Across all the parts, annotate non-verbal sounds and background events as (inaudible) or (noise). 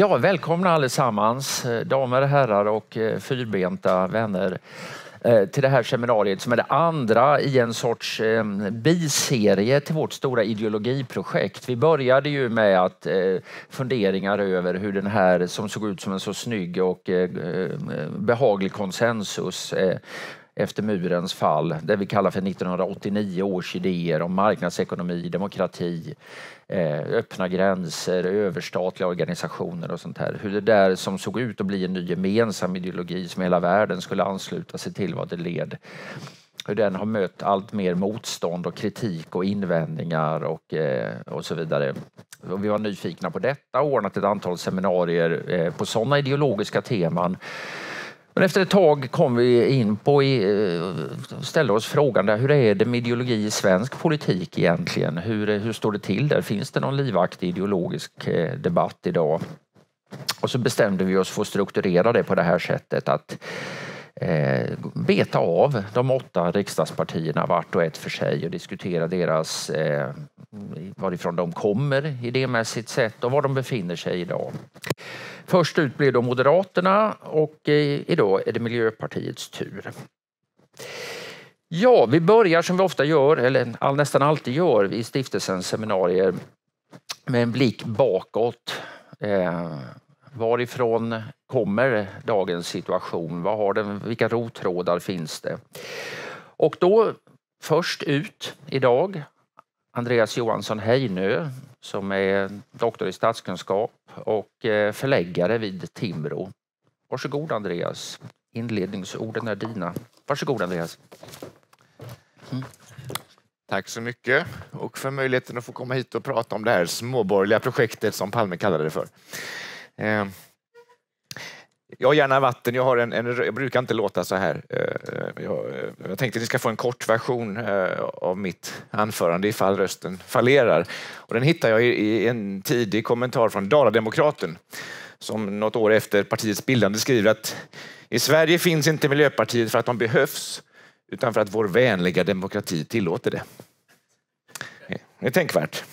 Ja, välkomna allesammans, eh, damer, herrar och eh, fyrbenta vänner eh, till det här seminariet som är det andra i en sorts ehm, biserie till vårt stora ideologiprojekt. Vi började ju med att funderingar över hur den här som såg ut som en så snygg och behaglig konsensus efter murens fall, det vi kallar för 1989 års idéer om marknadsekonomi, demokrati, eh, öppna gränser, överstatliga organisationer och sånt här. Hur det där som såg ut att bli en ny gemensam ideologi som hela världen skulle ansluta sig till vad det led hur den har mött allt mer motstånd och kritik och invändningar och, eh, och så vidare. Och vi var nyfikna på detta och ordnat ett antal seminarier eh, på sådana ideologiska teman men efter ett tag kom vi in på eh, ställde oss frågan där, hur är det med ideologi i svensk politik egentligen? Hur, eh, hur står det till där? Finns det någon livaktig ideologisk eh, debatt idag? Och så bestämde vi oss för att strukturera det på det här sättet att eh, beta av de åtta riksdagspartierna vart och ett för sig och diskutera deras eh, varifrån de kommer idémässigt sett och var de befinner sig idag. Först ut blev då Moderaterna och eh, idag är det Miljöpartiets tur. Ja, vi börjar som vi ofta gör, eller nästan alltid gör i stiftelsens seminarier med en blick bakåt. Eh, Varifrån kommer dagens situation? Vad har den, vilka rottrådar finns det? Och då först ut idag Andreas Johansson Heinö som är doktor i statskunskap och eh, förläggare vid Timbro. Varsågod Andreas, inledningsorden är dina. Varsågod Andreas. Mm. Tack så mycket och för möjligheten att få komma hit och prata om det här småborgerliga projektet som Palme kallade det för. Ehm, jag har gärna vatten, jag, har en, en, jag brukar inte låta så här. Eh, eh, jag, eh, jag, tänkte att ni ska få en kort version av mitt anförande ifall rösten fallerar. Och den hittar jag i, en tidig kommentar från Dalademokraten som något år efter partiets bildande skriver att i Sverige finns inte Miljöpartiet för att de behövs utan för att vår vänliga demokrati tillåter det. Det är tänkvärt.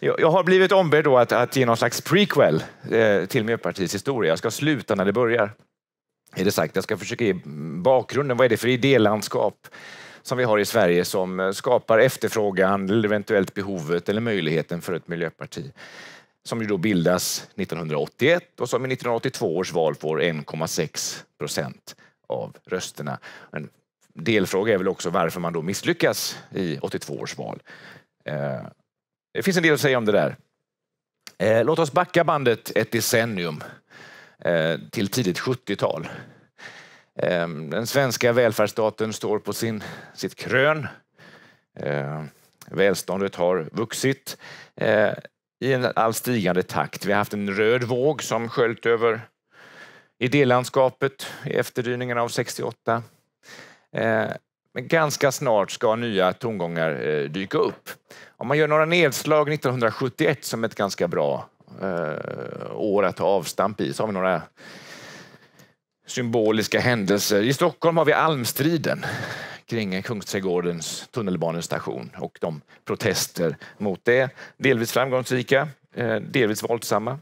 Jag har blivit ombedd att, att ge någon slags prequel eh, till Miljöpartiets historia. Jag ska sluta när det börjar. Är det sagt. Jag ska försöka ge bakgrunden. Vad är det för idélandskap som vi har i Sverige som eh, skapar efterfrågan eller eventuellt behovet eller möjligheten för ett miljöparti? Som ju då bildas 1981 och som i 1982 års val får 1,6 procent av rösterna. En delfråga är väl också varför man då misslyckas i 82 års val. Eh, det finns en del att säga om det där. Eh, låt oss backa bandet ett decennium eh, till tidigt 70-tal. Eh, den svenska välfärdsstaten står på sin, sitt krön. välståndet har vuxit i en allt stigande takt. Vi har haft en röd våg som sköljt över idélandskapet i efterdyningarna av 68. Men ganska snart ska nya tongångar eh, dyka upp. Om man gör några nedslag 1971 som ett ganska bra eh, år att ta avstamp i, så har vi några symboliska händelser. I Stockholm har vi almstriden kring Kungsträdgårdens tunnelbanestation och de protester mot det. Delvis framgångsrika, eh, delvis våldsamma.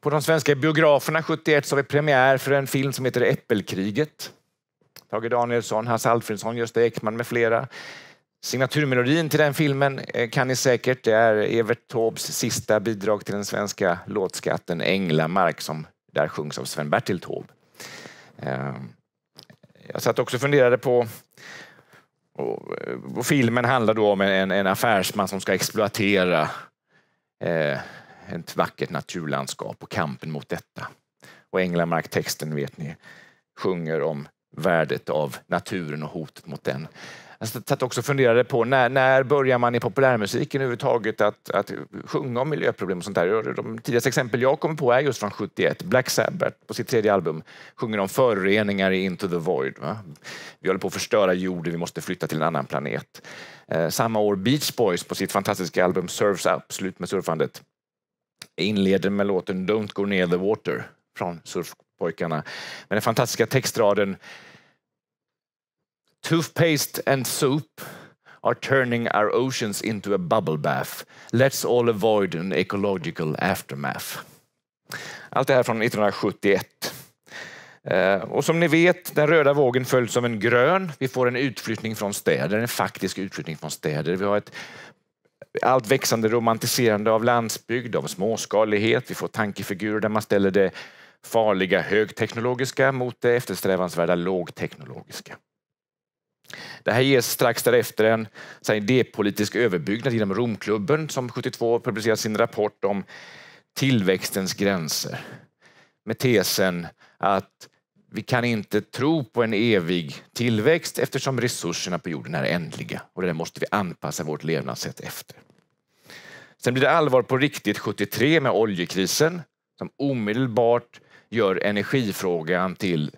På de svenska biograferna 71 så har vi premiär för en film som heter Äppelkriget Tage Danielsson, Hasse Alfredsson, Gösta Ekman med flera. Signaturmelodin till den filmen eh, kan ni säkert. Det är Evert Taubes sista bidrag till den svenska låtskatten Änglamark som där sjungs av Sven-Bertil Taube. Eh, jag satt också och funderade på eh, och filmen handlar då om en, en affärsman som ska exploatera eh, ett vackert naturlandskap och kampen mot detta. Och Änglamark, texten vet ni, sjunger om värdet av naturen och hotet mot den. Jag alltså, satt också funderade på när, när börjar man i populärmusiken överhuvudtaget att, att sjunga om miljöproblem och sånt där. De tidigaste exempel jag kommer på är just från 71. Black Sabbath på sitt tredje album sjunger om föroreningar i Into the Void. Va? Vi håller på att förstöra jorden, vi måste flytta till en annan planet. Eh, samma år Beach Boys på sitt fantastiska album Surfs Up, slut med surfandet, inleder med låten Don't Go Near the Water från surf pojkarna. Men den fantastiska textraden Toothpaste and soup are turning our oceans into a bubble bath. Let's all avoid an ecological aftermath. Allt det här från 1971. Eh, och som ni vet, den röda vågen följs av en grön. Vi får en utflyttning från städer, en faktisk utflyttning från städer. Vi har ett allt växande romantiserande av landsbygd, av småskalighet. Vi får tankefigurer där man ställer det farliga högteknologiska mot det eftersträvansvärda lågteknologiska. Det här ges strax därefter en idépolitisk överbyggnad genom Romklubben som 72 publicerar sin rapport om tillväxtens gränser med tesen att vi kan inte tro på en evig tillväxt eftersom resurserna på jorden är ändliga och det måste vi anpassa vårt levnadssätt efter. Sen blir det allvar på riktigt 73 med oljekrisen som omedelbart gör energifrågan till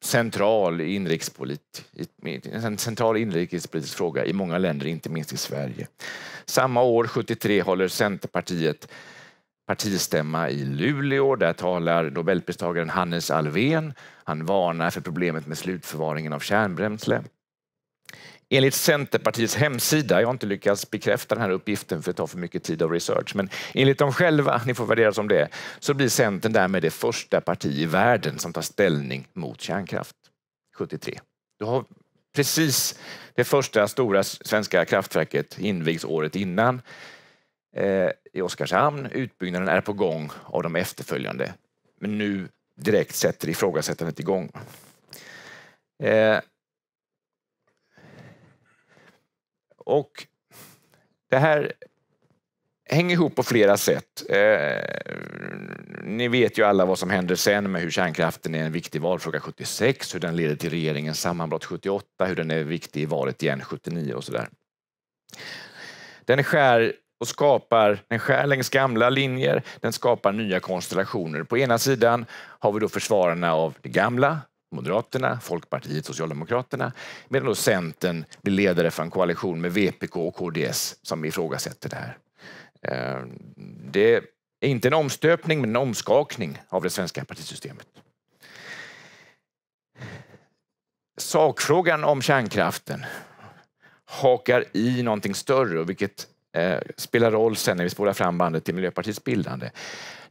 central, inrikespolit, en central inrikespolitisk fråga i många länder, inte minst i Sverige. Samma år, 73, håller Centerpartiet partistämma i Luleå. Där talar nobelpristagaren Hannes Alfvén. Han varnar för problemet med slutförvaringen av kärnbränsle. Enligt Centerpartiets hemsida, jag har inte lyckats bekräfta den här uppgiften för det tar för mycket tid av research, men enligt dem själva, ni får värdera som det, så blir Centern därmed det första parti i världen som tar ställning mot kärnkraft. 73. Du har precis det första stora svenska kraftverket invigs året innan eh, i Oskarshamn. Utbyggnaden är på gång av de efterföljande, men nu direkt sätter ifrågasättandet igång. Eh, Och det här hänger ihop på flera sätt. Eh, ni vet ju alla vad som händer sen med hur kärnkraften är en viktig valfråga 76, hur den leder till regeringens sammanbrott 78, hur den är viktig i valet igen 79 och sådär. Den skär och skapar, den skär längs gamla linjer, den skapar nya konstellationer. På ena sidan har vi då försvararna av det gamla, Moderaterna, Folkpartiet, Socialdemokraterna medan då Centern blir ledare för en koalition med VPK och KDS som ifrågasätter det här. Eh, det är inte en omstöpning men en omskakning av det svenska partisystemet. Sakfrågan om kärnkraften hakar i någonting större, vilket eh, spelar roll sen när vi spolar fram bandet till Miljöpartiets bildande.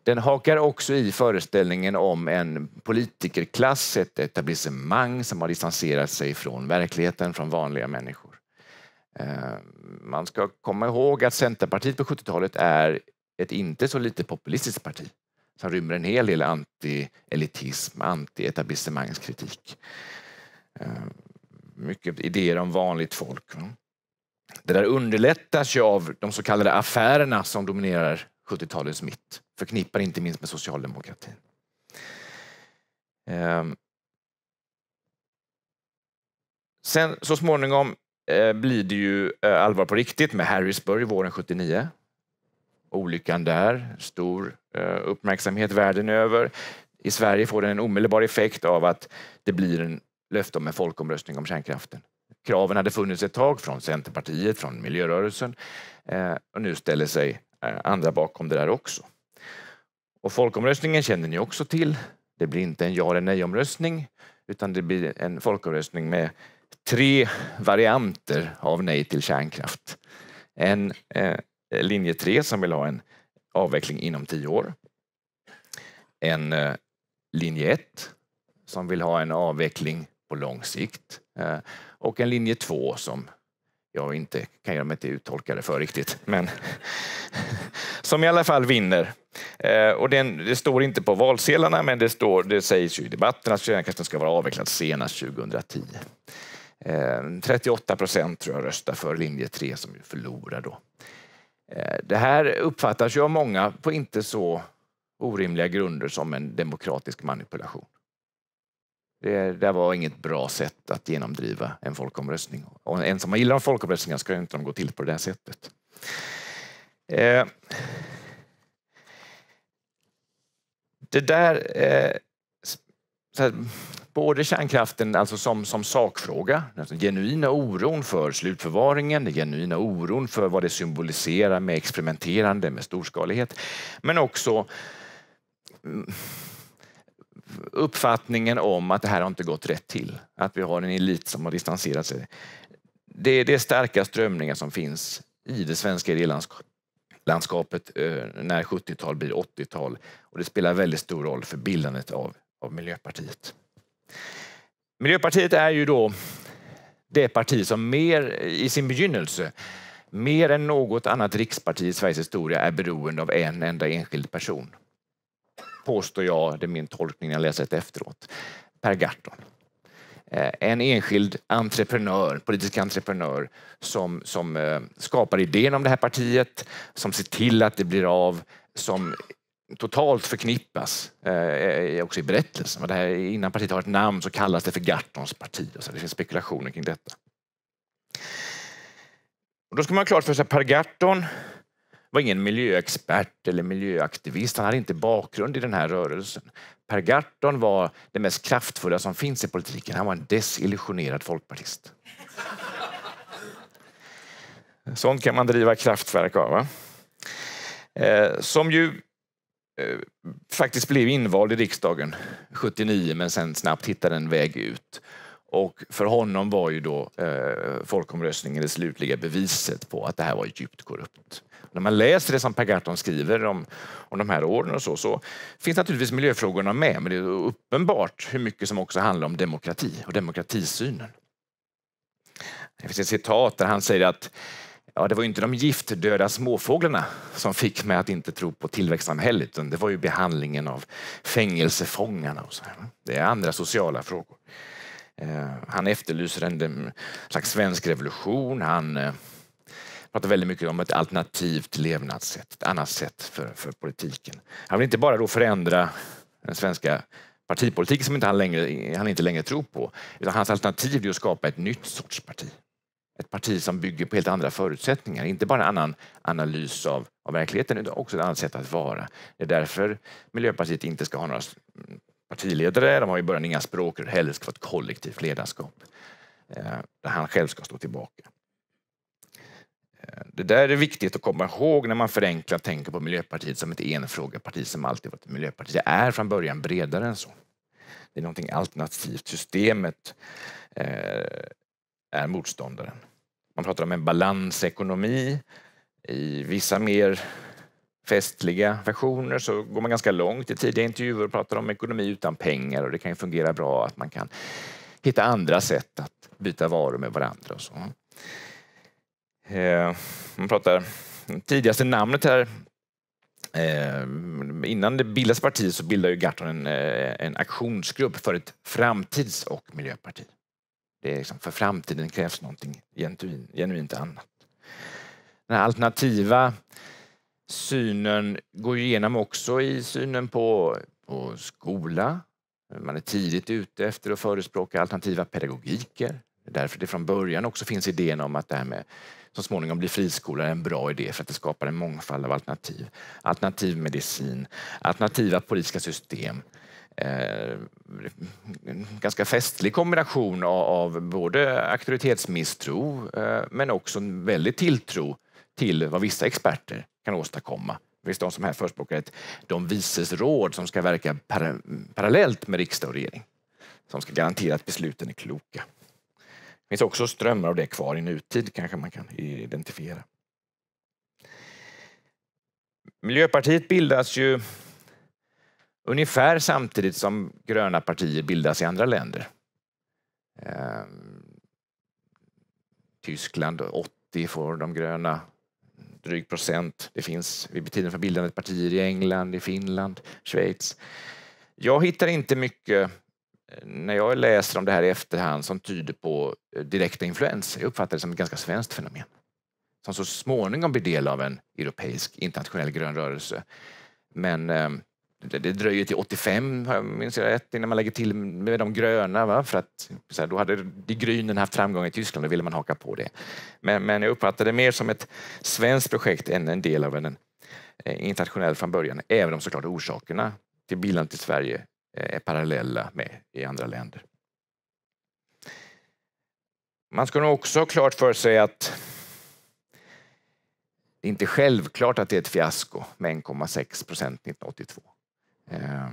Den hakar också i föreställningen om en politikerklass, ett etablissemang som har distanserat sig från verkligheten, från vanliga människor. Eh, man ska komma ihåg att Centerpartiet på 70-talet är ett inte så lite populistiskt parti som rymmer en hel del anti-elitism, anti-etablissemangskritik. Eh, mycket idéer om vanligt folk. Det där underlättas ju av de så kallade affärerna som dominerar 70-talets mitt förknippar inte minst med socialdemokratin. Ehm. Sen så småningom eh, blir det ju eh, allvar på riktigt med Harrisburg våren 79. Olyckan där, stor eh, uppmärksamhet världen över. I Sverige får den en omedelbar effekt av att det blir en löfte om en folkomröstning om kärnkraften. Kraven hade funnits ett tag från Centerpartiet, från miljörörelsen och nu ställer sig andra bakom det där också. Och folkomröstningen känner ni också till. Det blir inte en ja eller nej-omröstning utan det blir en folkomröstning med tre varianter av nej till kärnkraft. En eh, linje 3 som vill ha en avveckling inom tio år. En eh, linje 1 som vill ha en avveckling på lång sikt eh, och en linje 2 som jag inte kan jag mig inte uttolka det för riktigt, men (laughs) som i alla fall vinner. Eh, och den, det står inte på valsedlarna, men det, står, det sägs ju i debatten att kärnkraften ska vara avvecklad senast 2010. Eh, 38 procent tror jag röstar för linje 3 som förlorar då. Eh, det här uppfattas ju av många på inte så orimliga grunder som en demokratisk manipulation. Det, det var inget bra sätt att genomdriva en folkomröstning. Och en som gillar folkomröstningar ska inte de gå till på det här sättet. Eh, det där... Eh, här, både kärnkraften alltså som, som sakfråga, den alltså genuina oron för slutförvaringen, den genuina oron för vad det symboliserar med experimenterande, med storskalighet, men också mm, uppfattningen om att det här har inte gått rätt till, att vi har en elit som har distanserat sig. Det, det är starka strömningar som finns i det svenska idélandskapet eh, när 70-tal blir 80-tal och det spelar väldigt stor roll för bildandet av, av Miljöpartiet. Miljöpartiet är ju då det parti som mer i sin begynnelse mer än något annat riksparti i Sveriges historia är beroende av en enda enskild person påstår jag, det är min tolkning när jag läser det efteråt, Per Gahrton. Eh, en enskild entreprenör, politisk entreprenör som, som eh, skapar idén om det här partiet, som ser till att det blir av, som totalt förknippas eh, också i berättelsen. det här, innan partiet har ett namn så kallas det för Gartons parti. Och så det finns spekulationer kring detta. Och då ska man ha klart för sig att Per Garton var ingen miljöexpert eller miljöaktivist. Han hade inte bakgrund i den här rörelsen. Per Gahrton var det mest kraftfulla som finns i politiken. Han var en desillusionerad folkpartist. Sånt kan man driva kraftverk av. Va? Eh, som ju eh, faktiskt blev invald i riksdagen 79 men sen snabbt hittade en väg ut. Och för honom var ju då eh, folkomröstningen det slutliga beviset på att det här var djupt korrupt när man läser det som Per Gahrton skriver om, om de här åren och så, så finns naturligtvis miljöfrågorna med, men det är uppenbart hur mycket som också handlar om demokrati och demokratisynen. Det finns ett citat där han säger att ja, det var inte de giftdöda småfåglarna som fick mig att inte tro på tillväxtsamhället, utan det var ju behandlingen av fängelsefångarna. Och så här. Det är andra sociala frågor. Eh, han efterlyser en slags svensk revolution. Han eh, pratar väldigt mycket om ett alternativt levnadssätt, ett annat sätt för, för politiken. Han vill inte bara då förändra den svenska partipolitiken som inte han, längre, han inte längre tror på, utan hans alternativ är att skapa ett nytt sorts parti. Ett parti som bygger på helt andra förutsättningar, inte bara en annan analys av, av verkligheten utan också ett annat sätt att vara. Det är därför Miljöpartiet inte ska ha några partiledare, de har i början inga språkrör heller, det ska vara ett kollektivt ledarskap eh, där han själv ska stå tillbaka. Det där är viktigt att komma ihåg när man förenklat tänker på Miljöpartiet som ett enfrågeparti som alltid varit Miljöpartiet. är från början bredare än så. Det är någonting alternativt. Systemet eh, är motståndaren. Man pratar om en balansekonomi. I vissa mer festliga versioner så går man ganska långt i tidiga intervjuer och pratar om ekonomi utan pengar och det kan ju fungera bra att man kan hitta andra sätt att byta varor med varandra och så. Eh, man pratar tidigaste namnet här eh, innan det bildas parti så bildar ju Gahrton en, eh, en aktionsgrupp för ett framtids och miljöparti. Det är liksom, för framtiden krävs någonting genuin, genuint annat. Den här alternativa synen går ju igenom också i synen på, på skola. Man är tidigt ute efter att förespråka alternativa pedagogiker. Det är därför det från början också finns idén om att det här med så småningom blir friskolor en bra idé för att det skapar en mångfald av alternativ. Alternativ medicin, alternativa politiska system. Eh, ganska festlig kombination av, av både auktoritetsmisstro eh, men också en väldig tilltro till vad vissa experter kan åstadkomma. Det finns de som här förespråkar ett de vises råd som ska verka para, parallellt med riksdag och regering som ska garantera att besluten är kloka. Det finns också strömmar av det kvar i nutid kanske man kan identifiera. Miljöpartiet bildas ju ungefär samtidigt som gröna partier bildas i andra länder. Ehm, Tyskland 80 får de gröna drygt procent. Det finns vid tiden för bildandet partier i England, i Finland, Schweiz. Jag hittar inte mycket när jag läser om det här i efterhand som tyder på eh, direkta influenser. Jag uppfattar det som ett ganska svenskt fenomen som så småningom blir del av en europeisk internationell grön rörelse. Men ehm, det, det dröjer till 85, minns jag rätt, innan man lägger till med de gröna. Va? För att, så här, då hade de Grünen haft framgång i Tyskland, då ville man haka på det. Men, men jag uppfattar det mer som ett svenskt projekt än en del av en eh, internationell från början, även om såklart orsakerna till bildandet till Sverige Eh, är parallella med i andra länder. Man ska nog också ha klart för sig att det inte är självklart att det är ett fiasko med 1,6 procent 1982. Eh,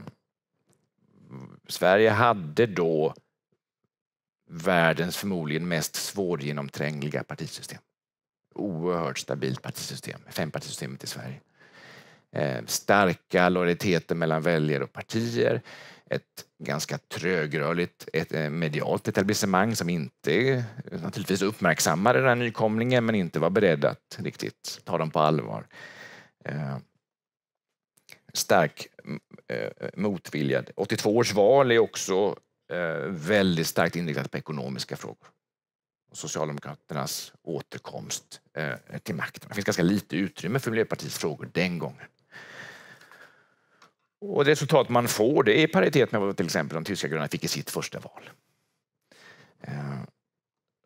Sverige hade då världens förmodligen mest svårgenomträngliga partisystem. Oerhört stabilt partisystem, fempartisystemet i Sverige. Eh, starka lojaliteter mellan väljare och partier ett ganska trögrörligt ett eh, medialt etablissemang som inte naturligtvis uppmärksammade den här nykomlingen men inte var beredd att riktigt ta dem på allvar. Eh, stark eh, motvilja. 82 års val är också eh, väldigt starkt inriktat på ekonomiska frågor. Socialdemokraternas återkomst eh, till makten. Det finns ganska lite utrymme för Miljöpartiets frågor den gången. Och resultat man får det är i paritet med vad till exempel de tyska gröna fick i sitt första val. Eh,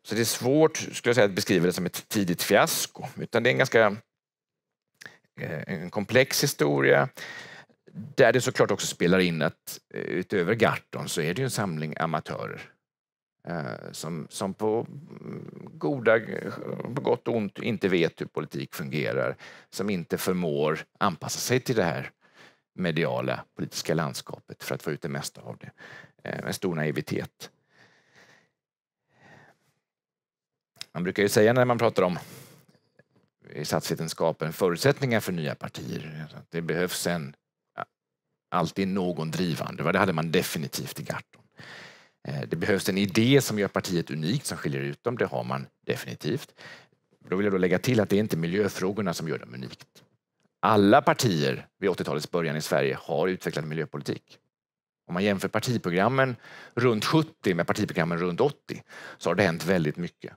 så det är svårt skulle jag säga, att beskriva det som ett tidigt fiasko, utan det är en ganska eh, en komplex historia där det såklart också spelar in att eh, utöver Garton så är det en samling amatörer som, som på mm, goda, på gott och ont inte vet hur politik fungerar, som inte förmår anpassa sig till det här mediala politiska landskapet för att få ut det mesta av det. Eh, en stor naivitet. Man brukar ju säga när man pratar om i statsvetenskapen förutsättningar för nya partier, det behövs en, alltid någon drivande. Det hade man definitivt i Garton. Eh, det behövs en idé som gör partiet unikt, som skiljer ut dem. Det har man definitivt. Då vill jag då lägga till att det är inte miljöfrågorna som gör dem unikt alla partier vid 80-talets början i Sverige har utvecklat miljöpolitik. Om man jämför partiprogrammen runt 70 med partiprogrammen runt 80 så har det hänt väldigt mycket.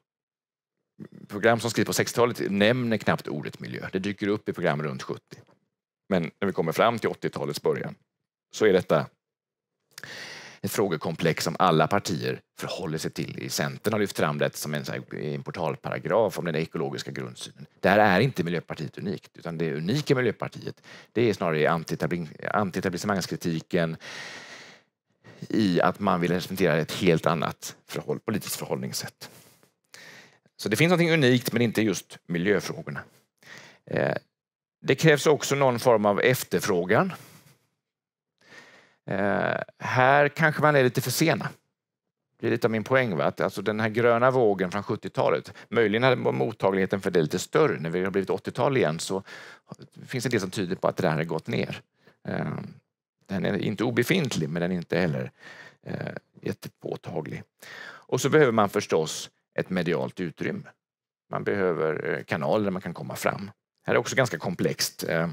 Program som skrivs på 60-talet nämner knappt ordet miljö. Det dyker upp i program runt 70. Men när vi kommer fram till 80-talets början så är detta ett frågekomplex som alla partier förhåller sig till. Centern har lyft fram det som en, portalparagraf om den ekologiska grundsynen. Där är inte Miljöpartiet unikt, utan det unika Miljöpartiet det är snarare antietablissemangskritiken i att man vill representera ett helt annat förhåll, politiskt förhållningssätt. Så det finns något unikt, men inte just miljöfrågorna. Eh, det krävs också någon form av efterfrågan Eh, här kanske man är lite för sena. Det är lite av min poäng. Va? Att alltså den här gröna vågen från 70-talet, möjligen var mottagligheten för det lite större. När vi har blivit 80-tal igen så finns det det som tyder på att det där har gått ner. Eh, den är inte obefintlig, men den är inte heller eh, jättepåtaglig. Och så behöver man förstås ett medialt utrymme. Man behöver eh, kanaler där man kan komma fram. Det här är också ganska komplext. Eh,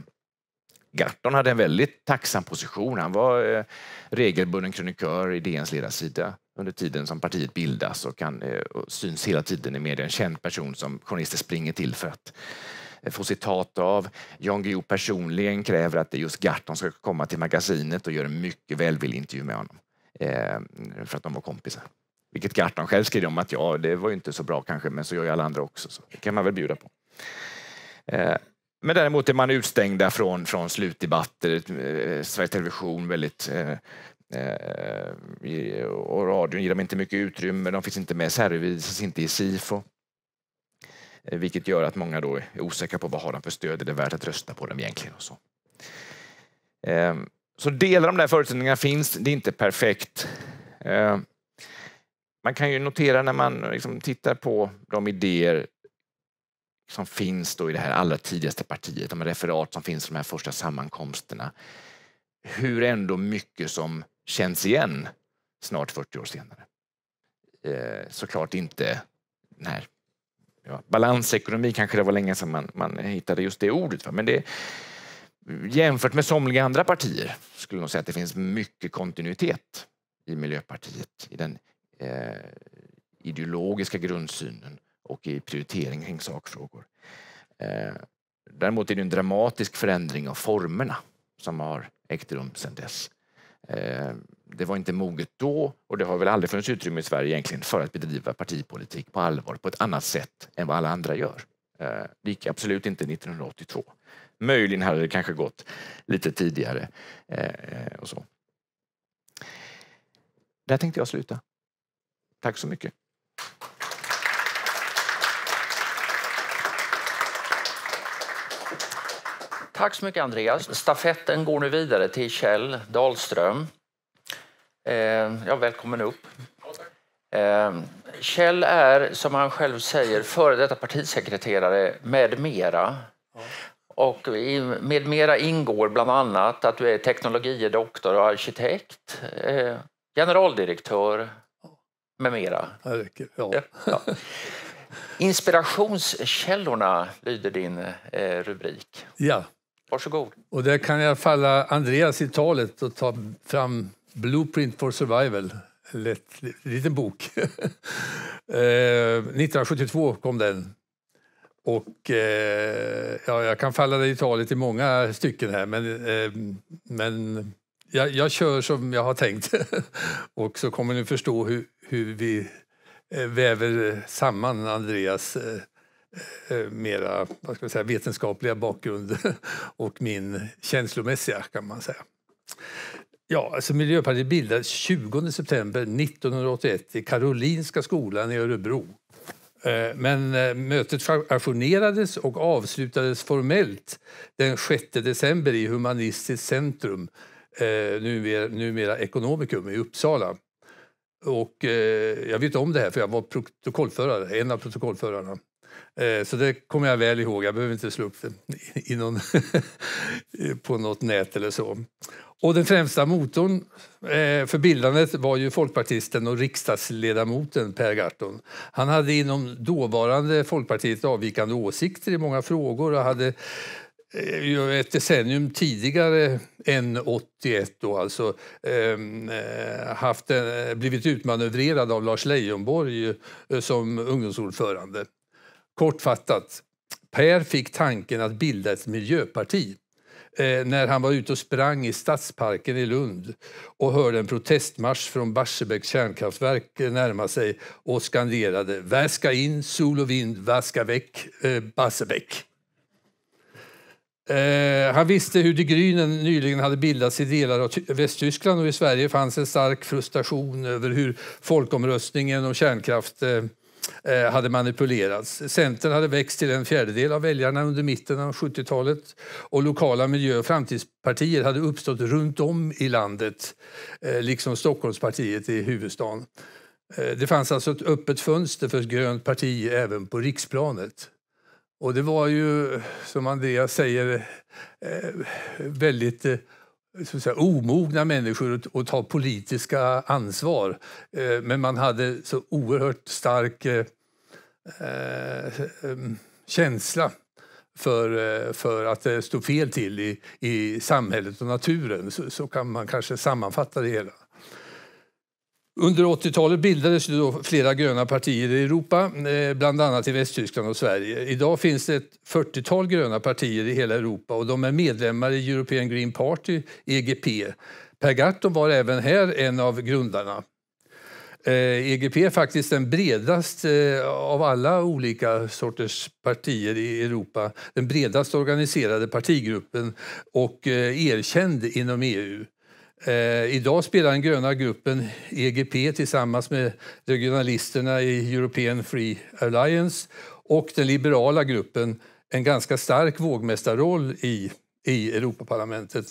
Gahrton hade en väldigt tacksam position. Han var eh, regelbunden krönikör i DNs ledarsida under tiden som partiet bildas och, kan, eh, och syns hela tiden i media. En känd person som journalister springer till för att eh, få citat av. Jan Guillou personligen kräver att det just Gahrton ska komma till magasinet och gör en mycket välvillig intervju med honom för att de var kompisar. Vilket Gahrton själv skriver om att ja, det var ju inte så bra kanske, men så gör ju alla andra också. Så det kan man väl bjuda på. Men däremot är man utstängda från, från slutdebatter. Eh, Sveriges Television väldigt eh, eh och radion ger dem inte mycket utrymme. De finns inte med särredovisas inte i Sifo. Eh, vilket gör att många då är osäkra på vad har de för stöd, är det värt att rösta på dem egentligen? Och så. Ehm, så delar av de där förutsättningarna finns, det är inte perfekt. Ehm, man kan ju notera när man liksom tittar på de idéer som finns då i det här allra tidigaste partiet, de referat som finns från de här första sammankomsterna, hur ändå mycket som känns igen snart 40 år senare. Eh, såklart inte när ja, balansekonomi kanske det var länge sedan man, man hittade just det ordet. Va? Men det, jämfört med somliga andra partier skulle man säga att det finns mycket kontinuitet i Miljöpartiet, i den eh, ideologiska grundsynen och i prioritering kring sakfrågor. Eh, däremot är det en dramatisk förändring av formerna som har ägt rum sedan dess. Eh, det var inte moget då och det har väl aldrig funnits utrymme i Sverige egentligen för att bedriva partipolitik på allvar på ett annat sätt än vad alla andra gör. Eh, det gick absolut inte 1982. Möjligen hade det kanske gått lite tidigare. och så. Där tänkte jag sluta. Tack så mycket. Tack så mycket Andreas. Stafetten går nu vidare till Kjell Dahlström. Eh, ja, välkommen upp. Eh, Kjell är, som han själv säger, före detta partisekreterare med mera. Och i, med mera ingår bland annat att du är teknologie doktor och arkitekt, eh, generaldirektör med mera. Ja. Ja. Inspirationskällorna lyder din eh, rubrik. Ja. Varsågod. Och där kan jag falla Andreas i talet och ta fram Blueprint for survival. Lätt, liten bok. 1972 (laughs) eh, kom den. Och eh, ja, jag kan falla dig i talet i många stycken här men, eh, men jag, jag, kör som jag har tänkt. (laughs) och så kommer ni förstå hur, hur vi väver samman Andreas Eh, mera vad ska säga, vetenskapliga bakgrund (laughs) och min känslomässiga kan man säga. Ja, alltså Miljöpartiet bildades 20 september 1981 i Karolinska skolan i Örebro. Eh, men eh, mötet ajournerades och avslutades formellt den 6 december i Humanistiskt centrum, numera, numera Ekonomikum i Uppsala. Och jag vet om det här för jag var protokollförare, en av protokollförarna. Eh, så det kommer jag väl ihåg. Jag behöver inte slå upp det någon (laughs) på något nät eller så. Och den främsta motorn eh, för bildandet var ju folkpartisten och riksdagsledamoten Per Gahrton. Han hade inom dåvarande Folkpartiet avvikande åsikter i många frågor och hade eh, ett decennium tidigare än 81 då alltså ehm, haft, blivit utmanövrerad av Lars Leijonborg som ungdomsordförande. Kortfattat, Per fick tanken att bilda ett miljöparti eh, när han var ute och sprang i Stadsparken i Lund och hörde en protestmarsch från Barsebäcks kärnkraftverk eh, närma sig och skanderade Väska in, sol och vind, väska väck, eh, Barsebäck. Eh, han visste hur De Grünen nyligen hade bildats i delar av Västtyskland och i Sverige fanns en stark frustration över hur folkomröstningen om kärnkraft eh, Eh, hade manipulerats. Centern hade växt till en fjärdedel av väljarna under mitten av 70-talet och lokala miljö och framtidspartier hade uppstått runt om i landet, eh, liksom Stockholmspartiet i huvudstaden. Eh, det fanns alltså ett öppet fönster för ett grönt parti även på riksplanet. Och det var ju, som Andreas säger, väldigt så att säga, omogna människor att ta politiska ansvar. Eh, men man hade så oerhört stark eh, eh, känsla för, för att det stod fel till i, i samhället och naturen. Så, så kan man kanske sammanfatta det hela. Under 80-talet bildades flera gröna partier i Europa, eh, bland annat i Västtyskland och Sverige. Idag finns det ett 40-tal gröna partier i hela Europa och de är medlemmar i European Green Party, EGP. Per Gahrton var även här en av grundarna. EGP eh, e är faktiskt den bredaste eh, av alla olika sorters partier i Europa. Den bredast organiserade partigruppen och erkänd inom EU. Eh, idag spelar den gröna gruppen EGP tillsammans med regionalisterna i European Free Alliance och den liberala gruppen en ganska stark vågmästarroll i, i Europaparlamentet.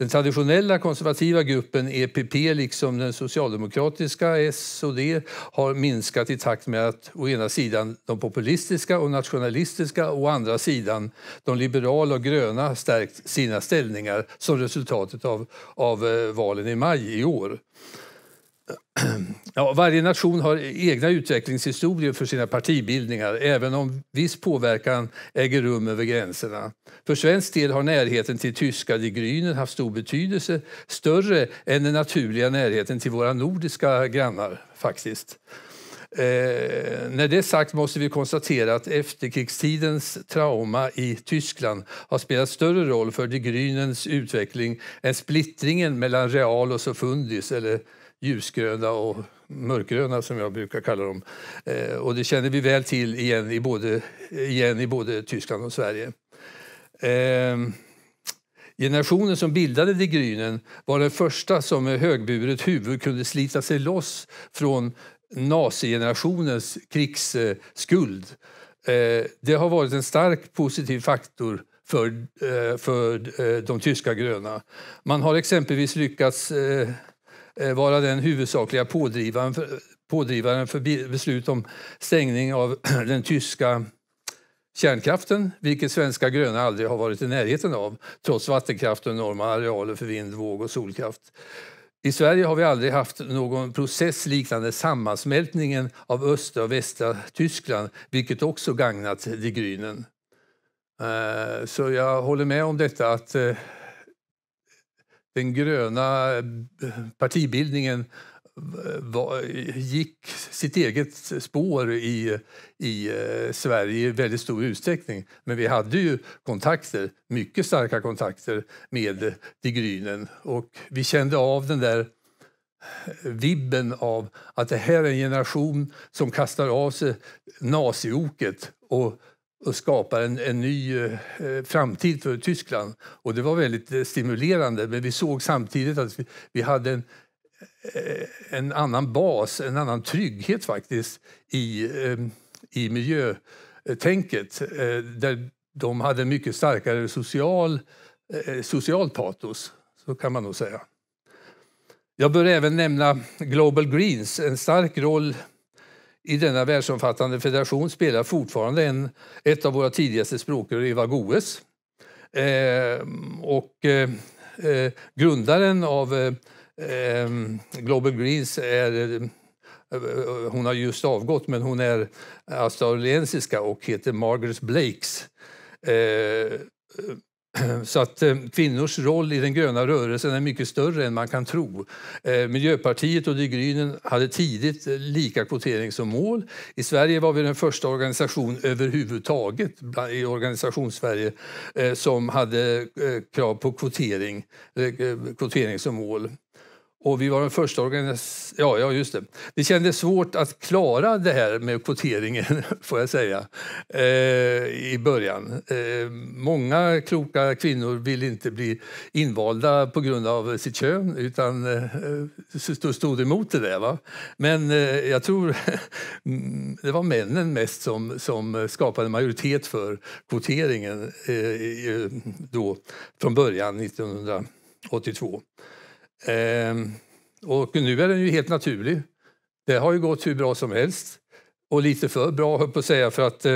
Den traditionella konservativa gruppen EPP, liksom den socialdemokratiska S och D, har minskat i takt med att å ena sidan de populistiska och nationalistiska och å andra sidan de liberala och gröna stärkt sina ställningar som resultatet av, av eh, valen i maj i år. (clears throat) Ja, varje nation har egna utvecklingshistorier för sina partibildningar även om viss påverkan äger rum över gränserna. För svensk del har närheten till tyska Die Grünen haft stor betydelse större än den naturliga närheten till våra nordiska grannar. faktiskt. Eh, när det är sagt måste vi konstatera att efterkrigstidens trauma i Tyskland har spelat större roll för de Grünens utveckling än splittringen mellan Realos och Fundis eller ljusgröna och mörkgröna som jag brukar kalla dem. Eh, och det känner vi väl till igen i både, igen i både Tyskland och Sverige. Eh, Generationen som bildade de Grünen var den första som med högburet huvud kunde slita sig loss från nazigenerationens krigsskuld. Eh, det har varit en stark positiv faktor för, eh, för eh, de tyska gröna. Man har exempelvis lyckats Eh, vara den huvudsakliga pådrivaren för, pådrivaren för beslut om stängning av (clears throat) den tyska kärnkraften, vilket svenska gröna aldrig har varit i närheten av trots vattenkraft och enorma arealer för vind, våg och solkraft. I Sverige har vi aldrig haft någon process liknande sammansmältningen av östra och västra Tyskland, vilket också gagnat de Grünen. Eh, så jag håller med om detta att eh, den gröna eh, partibildningen eh, gick sitt eget spår i, i eh, Sverige i väldigt stor utsträckning. Men vi hade ju kontakter, mycket starka kontakter med De Grünen och vi kände av den där vibben av att det här är en generation som kastar av sig nazioket och och skapar en, en ny eh, framtid för Tyskland. Och Det var väldigt eh, stimulerande, men vi såg samtidigt att vi, vi hade en, eh, en annan bas, en annan trygghet faktiskt i, eh, i miljötänket eh, där de hade mycket starkare social, eh, social patos, så kan man nog säga. Jag bör även nämna Global Greens, en stark roll i denna världsomfattande federation spelar fortfarande en, ett av våra tidigaste språkrör, Eva Goes. Eh, och eh, eh, grundaren av eh, eh Global Greens är eh, hon har just avgått, men hon är australiensiska och heter Margaret Blakes. (clears throat) Så att eh, kvinnors roll i den gröna rörelsen är mycket större än man kan tro. Eh, Miljöpartiet och De Grünen hade tidigt eh, lika kvotering som mål. I Sverige var vi den första organisation överhuvudtaget i organisationssverige som hade krav på kvotering, kvotering som mål. Och vi var den första organisationen... Ja, ja, just det. Det kändes svårt att klara det här med kvoteringen, (laughs) får jag säga, eh, i början. Eh, många kloka kvinnor vill inte bli invalda på grund av sitt kön, utan eh, stod emot det där. Va? Men eh, jag tror (laughs) det var männen mest som, som skapade majoritet för kvoteringen eh, då, från början, 1982. Ehm, och nu är den ju helt naturlig. Det har ju gått hur bra som helst. Och lite för bra, höll på att säga, för att eh,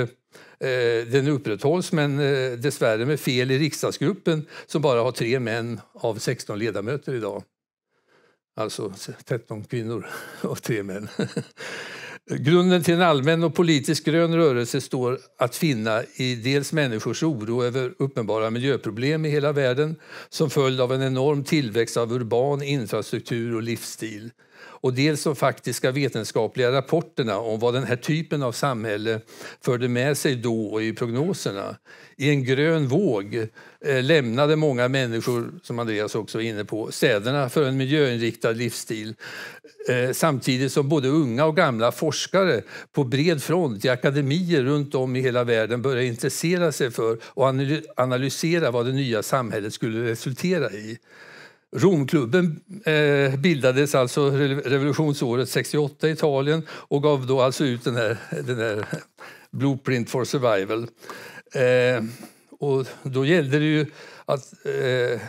eh, den upprätthålls men eh, dessvärre med fel i riksdagsgruppen som bara har tre män av 16 ledamöter idag. Alltså 13 kvinnor (laughs) och tre män. Grunden till en allmän och politisk grön rörelse står att finna i dels människors oro över uppenbara miljöproblem i hela världen som följd av en enorm tillväxt av urban infrastruktur och livsstil och dels de faktiska vetenskapliga rapporterna om vad den här typen av samhälle förde med sig då och i prognoserna. I en grön våg eh, lämnade många människor, som Andreas också var inne på, städerna för en miljöinriktad livsstil eh, samtidigt som både unga och gamla forskare på bred front i akademier runt om i hela världen började intressera sig för och analysera vad det nya samhället skulle resultera i. Romklubben eh, bildades alltså revolutionsåret 68 i Italien och gav då alltså ut den här, den här Blueprint for survival. Eh, och då gällde det ju att, eh,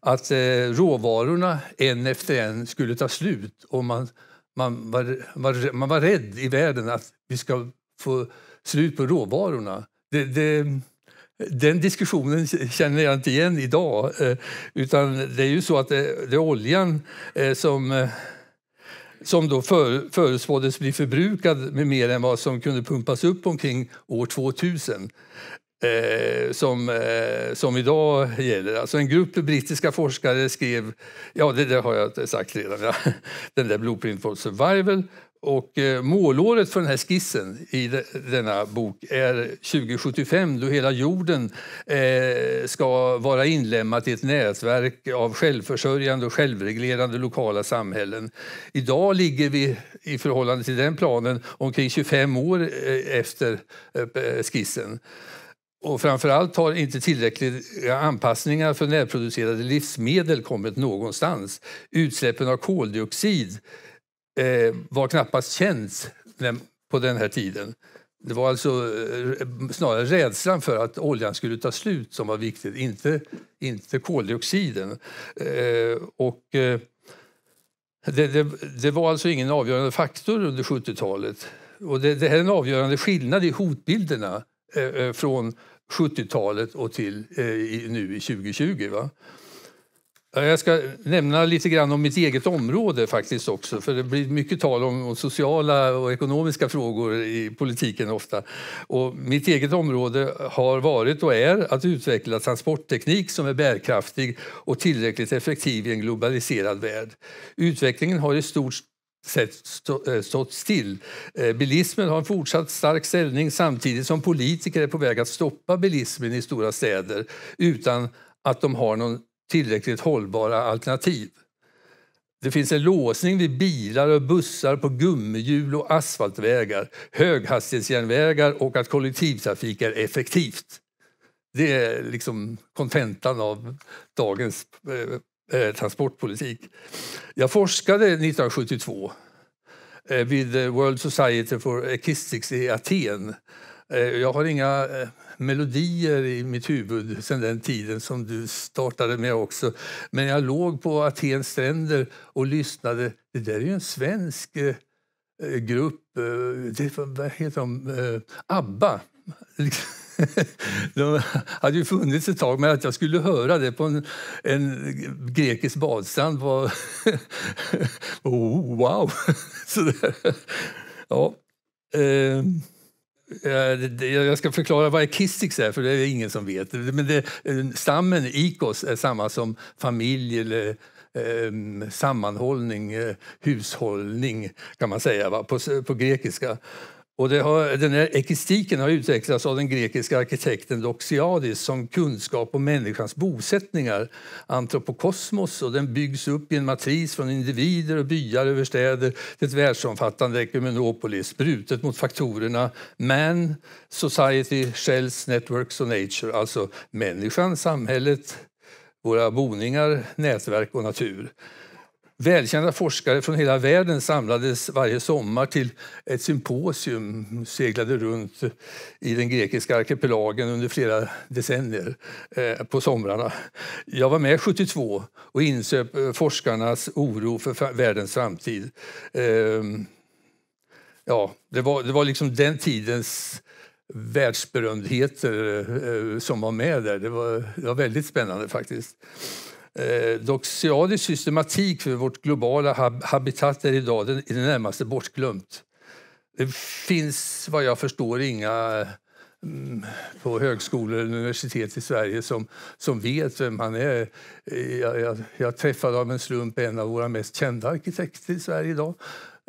att råvarorna en efter en skulle ta slut. Och man, man, var, var, man var rädd i världen att vi ska få slut på råvarorna. Det, det, den diskussionen känner jag inte igen idag. Eh, utan det är ju så att det, det är oljan eh, som, eh, som då för, förutspåddes bli förbrukad med mer än vad som kunde pumpas upp omkring år 2000. som, som idag gäller. Alltså en grupp brittiska forskare skrev, ja det, det har jag sagt redan, (laughs) den där Blueprint for survival och eh, målåret för den här skissen i denna bok är 2075 då hela jorden eh, ska vara inlämnat i ett nätverk av självförsörjande och självreglerande lokala samhällen. Idag ligger vi i förhållande till den planen omkring 25 år eh, efter skissen. Och framförallt har inte tillräckliga anpassningar för närproducerade livsmedel kommit någonstans. Utsläppen av koldioxid eh, var knappast känt på den här tiden. Det var alltså eh, snarare rädslan för att oljan skulle ta slut som var viktigt, inte, inte koldioxiden. Eh, och, eh, det, det, det, var alltså ingen avgörande faktor under 70-talet. Och det, det, här är en avgörande skillnad i hotbilderna eh, eh från 70-talet och till eh, i, nu i 2020. Va? Jag ska nämna lite grann om mitt eget område faktiskt också, för det blir mycket tal om sociala och ekonomiska frågor i politiken ofta. Och mitt eget område har varit och är att utveckla transportteknik som är bärkraftig och tillräckligt effektiv i en globaliserad värld. Utvecklingen har i stort sett eh, stått still. Eh, bilismen har en fortsatt stark ställning samtidigt som politiker är på väg att stoppa bilismen i stora städer utan att de har någon tillräckligt hållbara alternativ. Det finns en låsning vid bilar och bussar på gummihjul och asfaltvägar, höghastighetsjärnvägar och att kollektivtrafik är effektivt. Det är liksom kontentan av dagens eh, eh transportpolitik. Jag forskade 1972 eh, vid World Society for Ekistics i Aten. Eh, jag har inga eh, melodier i mitt huvud sedan den tiden som du startade med också. Men jag låg på Atens stränder och lyssnade. Det där är ju en svensk eh, grupp. Eh, det, vad heter de? Eh, ABBA. (laughs) de hade ju funnits ett tag, men att jag skulle höra det på en, en grekisk badstrand var... (laughs) oh, wow! (laughs) Sådär. Ja. Ehm. Eh, jag ska förklara vad Kissix är, för det är ingen som vet. Men det, eh, stammen ikos är samma som familj eller ehm, sammanhållning, eh, hushållning kan man säga va? På, på grekiska. Och har, den här ekistiken har utvecklats av den grekiska arkitekten Doxiadis som kunskap om människans bosättningar, antropokosmos, och den byggs upp i en matris från individer och byar över städer till ett världsomfattande ekumenopolis brutet mot faktorerna man, society, shells, networks och nature, alltså människan, samhället, våra boningar, nätverk och natur. Välkända forskare från hela världen samlades varje sommar till ett symposium, seglade runt i den grekiska arkipelagen under flera decennier eh, på somrarna. Jag var med 72 och insöp eh, forskarnas oro för världens framtid. Ehm, ja, det var, det var liksom den tidens världsberömdheter eh, som var med där. Det var, det var väldigt spännande faktiskt. Eh, doxialisk systematik för vårt globala hab habitat är idag den, i det närmaste bortglömt. Det finns vad jag förstår inga mm, på högskolor eller universitet i Sverige som, som vet vem han är. Eh, jag, jag, jag träffade av en slump en av våra mest kända arkitekter i Sverige idag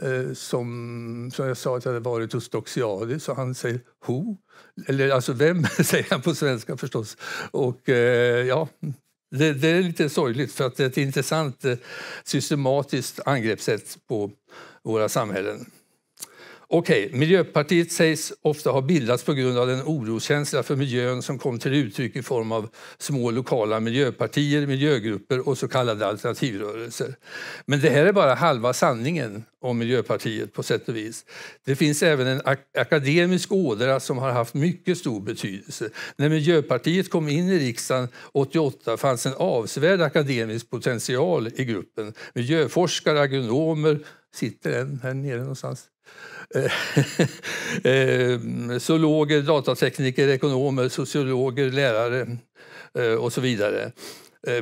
eh, som, som jag sa att jag hade varit hos Doxiadis och han säger Who? Eller alltså vem, (laughs) säger han på svenska förstås. Och eh, ja, det, det, är lite sorgligt, för att det är ett intressant eh, systematiskt angreppssätt på våra samhällen. Okej, okay, Miljöpartiet sägs ofta ha bildats på grund av den oroskänsla för miljön som kom till uttryck i form av små lokala miljöpartier, miljögrupper och så kallade alternativrörelser. Men det här är bara halva sanningen om Miljöpartiet på sätt och vis. Det finns även en ak akademisk ådra som har haft mycket stor betydelse. När Miljöpartiet kom in i riksdagen 88 fanns en avsevärd akademisk potential i gruppen. Miljöforskare, agronomer, sitter en här nere någonstans Eh, (laughs) eh, zoologer, datatekniker, ekonomer, sociologer, lärare eh, och så vidare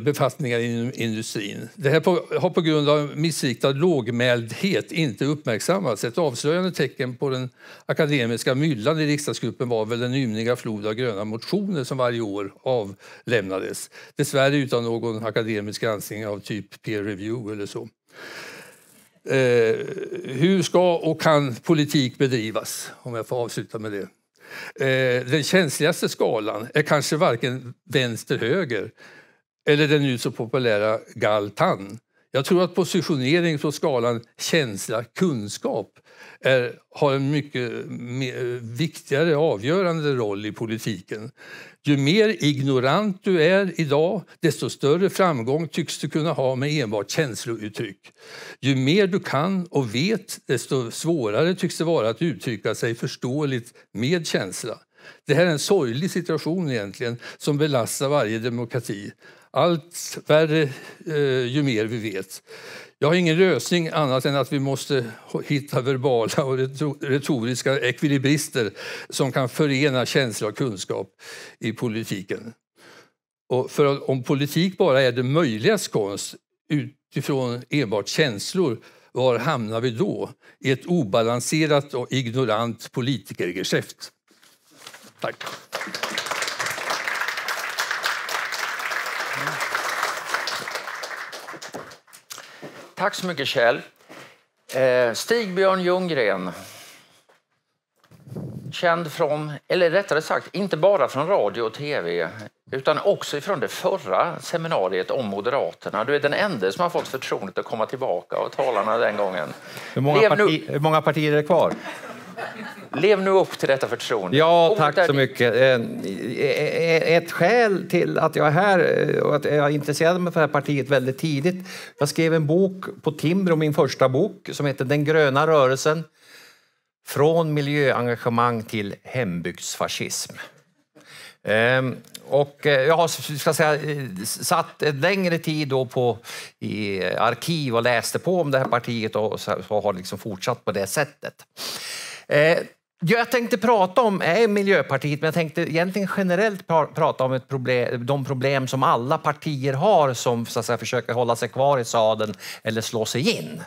befattningar inom industrin. Det här har på grund av missriktad lågmäldhet inte uppmärksammats. Ett avslöjande tecken på den akademiska myllan i riksdagsgruppen var väl den ymniga flod av gröna motioner som varje år avlämnades. Dessvärre utan någon akademisk granskning av typ peer review eller så. Eh, hur ska och kan politik bedrivas? Om jag får avsluta med det. Eh, den känsligaste skalan är kanske varken vänster-höger eller den nu så populära galtan. Jag tror att positionering på skalan känsla-kunskap är, har en mycket mer, viktigare, avgörande roll i politiken. Ju mer ignorant du är idag, desto större framgång tycks du kunna ha med enbart känslouttryck. Ju mer du kan och vet, desto svårare tycks det vara att uttrycka sig förståeligt med känsla. Det här är en sorglig situation egentligen som belastar varje demokrati allt värre eh, ju mer vi vet. Jag har ingen lösning annat än att vi måste hitta verbala och retoriska ekvilibrister som kan förena känsla och kunskap i politiken. Och för om politik bara är det möjligas konst utifrån enbart känslor var hamnar vi då? I ett obalanserat och ignorant politikergeschäft. Tack. Tack så mycket, Kjell. Eh, Stig-Björn Ljunggren. Känd från, eller rättare sagt, inte bara från radio och tv utan också från det förra seminariet om Moderaterna. Du är den enda som har fått förtroendet att komma tillbaka och talarna den gången. Hur många, parti, hur många partier är det kvar? Lev nu upp till detta förtroende. Ja, tack så mycket. Eh, eh, eh, ett skäl till att jag är här och att jag intresserade mig för det här partiet väldigt tidigt. Jag skrev en bok på Timbro, min första bok, som heter Den gröna rörelsen. Från miljöengagemang till hembygdsfascism. Ehm, och jag har ska säga, satt en längre tid då på, i arkiv och läste på om det här partiet och så, har liksom fortsatt på det sättet jag tänkte prata om är Miljöpartiet, men jag tänkte egentligen generellt prata om problem, de problem som alla partier har som så att säga, försöker hålla sig kvar i sadeln eller slå sig in.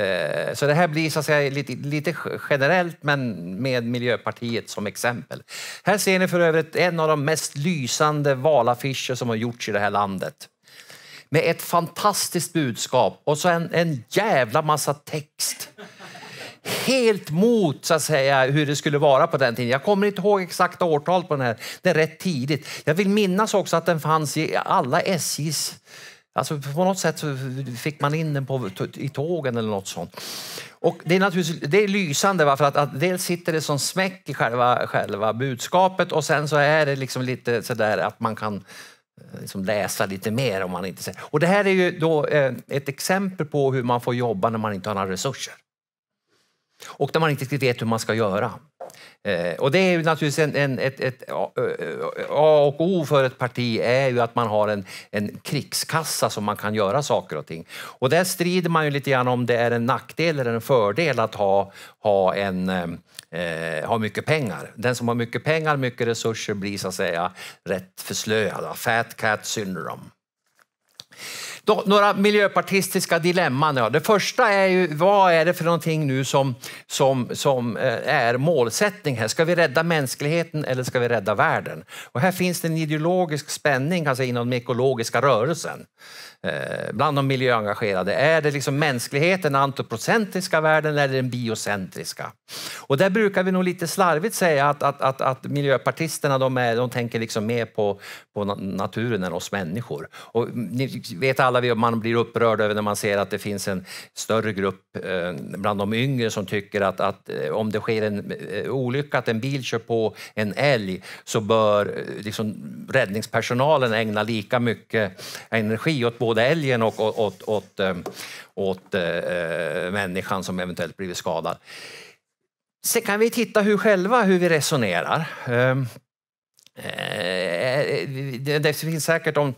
Eh, så det här blir så att säga, lite, lite, generellt, men med Miljöpartiet som exempel. Här ser ni för övrigt en av de mest lysande valaffischer som har gjorts i det här landet. Med ett fantastiskt budskap och så en, en jävla massa text helt mot så att säga, hur det skulle vara på den tiden. Jag kommer inte ihåg exakta årtal på den här. Det är rätt tidigt. Jag vill minnas också att den fanns i alla SJs Alltså på något sätt fick man in den på, i tågen eller något sånt. Och det är naturligtvis det är lysande va? för att, att dels sitter det som smäck i själva, själva budskapet och sen så är det liksom lite sådär att man kan eh, liksom läsa lite mer om man inte ser. Och det här är ju då eh, ett exempel på hur man får jobba när man inte har några resurser och där man inte riktigt vet hur man ska göra. Eh, och det är ju naturligtvis en, en, ett, ett, eh, A och O för ett parti är ju att man har en, en krigskassa som man kan göra saker och ting. Och där strider man ju lite grann om det är en nackdel eller en fördel att ha, ha, en, eh, eh ha mycket pengar. Den som har mycket pengar, mycket resurser blir så att säga rätt förslöad. Fat cat syndrome. Då, några miljöpartistiska dilemman. Ja. Det första är ju, vad är det för någonting nu som, som, som eh, är målsättning här? Ska vi rädda mänskligheten eller ska vi rädda världen? Och här finns det en ideologisk spänning alltså inom den ekologiska rörelsen eh, bland de miljöengagerade. Är det liksom mänskligheten, den antropocentriska världen eller den biocentriska? Och där brukar vi nog lite slarvigt säga att, att, att, att miljöpartisterna de, är, de tänker liksom mer på, på naturen än oss människor. Och ni vet alla talar man blir upprörd över när man ser att det finns en större grupp eh, bland de yngre som tycker att, att eh, om det sker en eh, olycka, att en bil kör på en älg, så bör liksom, räddningspersonalen ägna lika mycket energi åt både älgen och åt, åt, åt, åt äh, människan som eventuellt blivit skadad. Sen kan vi titta hur själva hur vi resonerar. Ehm, Eh, eh, det finns säkert de,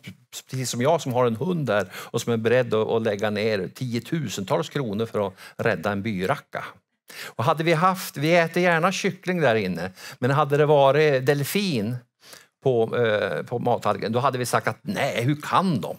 precis som jag, som har en hund där och som är beredd att lägga ner tiotusentals kronor för att rädda en byracka. Och hade vi haft, vi äter gärna kyckling där inne, men hade det varit delfin på, eh, på matallriken, då hade vi sagt att nej, hur kan de?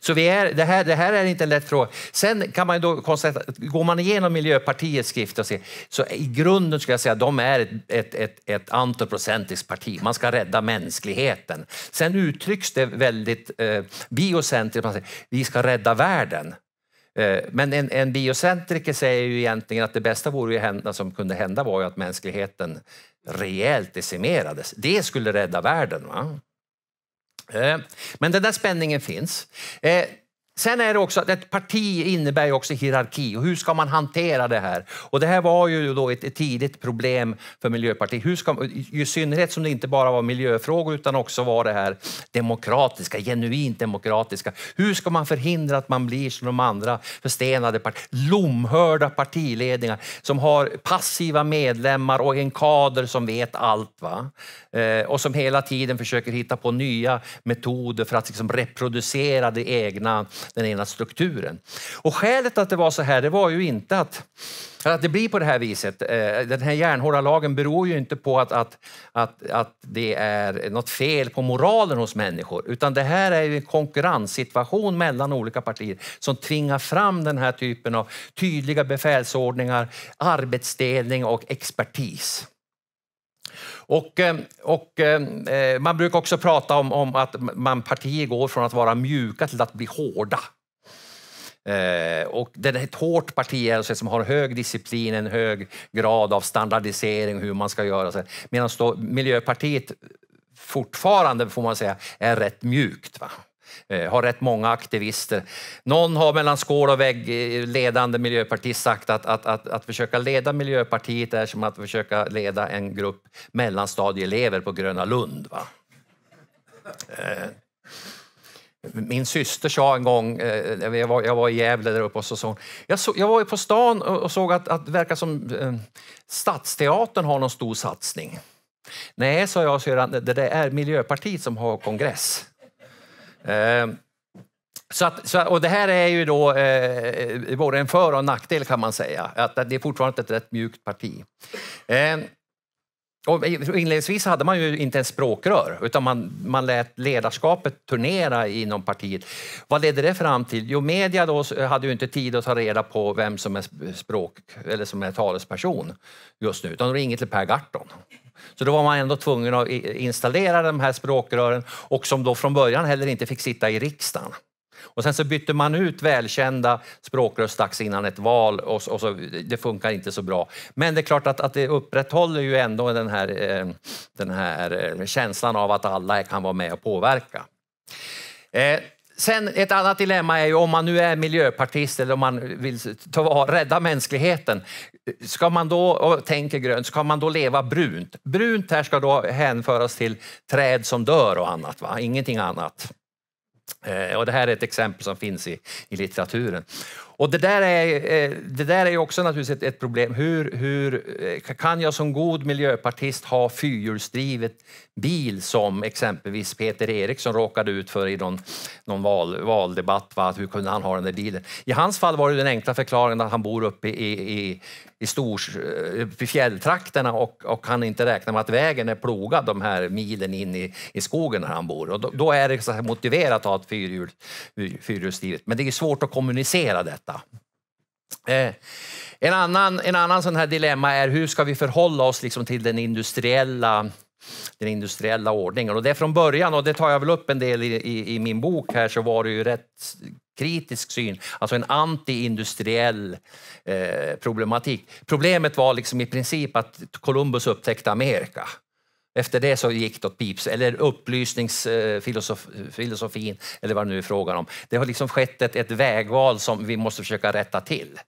Så vi är, det, här, det här är inte en lätt fråga. Sen kan man då konstatera, går man igenom Miljöpartiets skrift och ser, så i grunden skulle jag säga att de är ett, ett, ett, ett antropocentiskt parti. Man ska rädda mänskligheten. Sen uttrycks det väldigt eh, biocentriskt, man säger, vi ska rädda världen. Eh, men en, en biocentriker säger ju egentligen att det bästa vore ju hända, som kunde hända var ju att mänskligheten rejält decimerades. Det skulle rädda världen. Va? Eh, men den där spänningen finns. Eh, Sen är det också att ett parti innebär ju också hierarki och hur ska man hantera det här? Och det här var ju då ett, tidigt problem för Miljöpartiet. Hur ska, I synnerhet som det inte bara var miljöfrågor utan också var det här demokratiska, genuint demokratiska. Hur ska man förhindra att man blir som de andra förstenade partier, lomhörda partiledningar som har passiva medlemmar och en kader som vet allt va? Eh, och som hela tiden försöker hitta på nya metoder för att liksom reproducera det egna den ena strukturen. Och skälet att det var så här, det var ju inte att att det blir på det här viset, eh, den här järnhårda lagen beror ju inte på att, att, att, att det är något fel på moralen hos människor, utan det här är ju en konkurrenssituation mellan olika partier som tvingar fram den här typen av tydliga befälsordningar, arbetsdelning och expertis. Och, eh, och, eh, man brukar också prata om, om att man partier går från att vara mjuka till att bli hårda. Eh, och det är ett hårt parti alltså, som har hög disciplin, en hög grad av standardisering, hur man ska göra. Så, medan Miljöpartiet fortfarande, får man säga, är rätt mjukt. Va? Eh, har rätt många aktivister. Någon har mellan skål och vägg, eh, ledande miljöpartist, sagt att, att, att, att försöka leda Miljöpartiet är som att försöka leda en grupp mellanstadieelever på Gröna Lund. Va? Eh, min syster sa en gång, jag var, jag var i Gävle där uppe och så sa jag, så, jag var på stan och såg att, att det verkar som Stadsteatern har någon stor satsning. Nej, sa jag och det, det är Miljöpartiet som har kongress. Ehm, så att, så, och det här är ju då eh, både en för och en nackdel kan man säga. Att det är fortfarande ett rätt mjukt parti. Eh, och inledningsvis hade man ju inte ens språkrör utan man, man lät ledarskapet turnera inom partiet. Vad ledde det fram till? Jo, media då hade ju inte tid att ta reda på vem som är språk eller som är talesperson just nu, utan de ringer till Per Garton. Så då var man ändå tvungen att installera de här språkrören och som då från början heller inte fick sitta i riksdagen. Och sen så bytte man ut välkända språkrör strax innan ett val och, så, och så, det funkar inte så bra. Men det är klart att, att det upprätthåller ju ändå den här, eh, den här eh, känslan av att alla kan vara med och påverka. Eh, sen ett annat dilemma är ju om man nu är miljöpartist eller om man vill ta, rädda mänskligheten. Ska man då, och tänker grönt, ska man då leva brunt? Brunt här ska då hänföras till träd som dör och annat, va? ingenting annat. Eh, och det här är ett exempel som finns i, i litteraturen. Och det där är, eh, det där är också naturligtvis ett, ett, problem. Hur, hur eh, kan jag som god miljöpartist ha fyrhjulsdrivet bil som exempelvis Peter Eriksson råkade ut för i någon, någon val, valdebatt? Va? Hur kunde han ha den där bilen? I hans fall var det den enkla förklaringen att han bor uppe i, i, i, stors, eh, fjälltrakterna och, och han inte räknar med att vägen är plogad de här milen in i, i skogen där han bor. Och då, då är det så här motiverat att ha ett fyrhjul, fyrhjulsdrivet. Men det är svårt att kommunicera detta. Eh, en annan, en annan sån här dilemma är hur ska vi förhålla oss liksom till den industriella den industriella ordningen. Och det från början, och det tar jag väl upp en del i, i, i min bok här, så var det ju rätt kritisk syn, alltså en antiindustriell eh, problematik. Problemet var liksom i princip att Columbus upptäckte Amerika. Efter det så gick det åt pips, eller upplysningsfilosofin, eh, eller vad det nu är frågan om. Det har liksom skett ett, ett vägval som vi måste försöka rätta till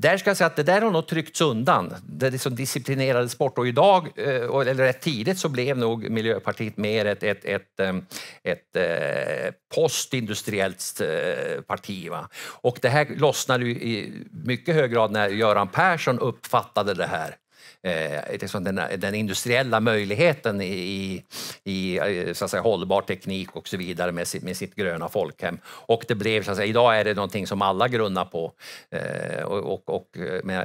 där ska jag säga att det där har nog tryckts undan. Det liksom disciplinerades bort och idag, eh, eller rätt tidigt, så blev nog Miljöpartiet mer ett, ett, ett, ehm, ett, ett eh, postindustriellt eh, parti. Va? Och det här lossnade i mycket hög grad när Göran Persson uppfattade det här liksom den, den industriella möjligheten i, i eh, så att säga, hållbar teknik och så vidare med sitt, med sitt gröna folkhem. Och det blev, så att säga, idag är det någonting som alla grunnar på eh, och, och, och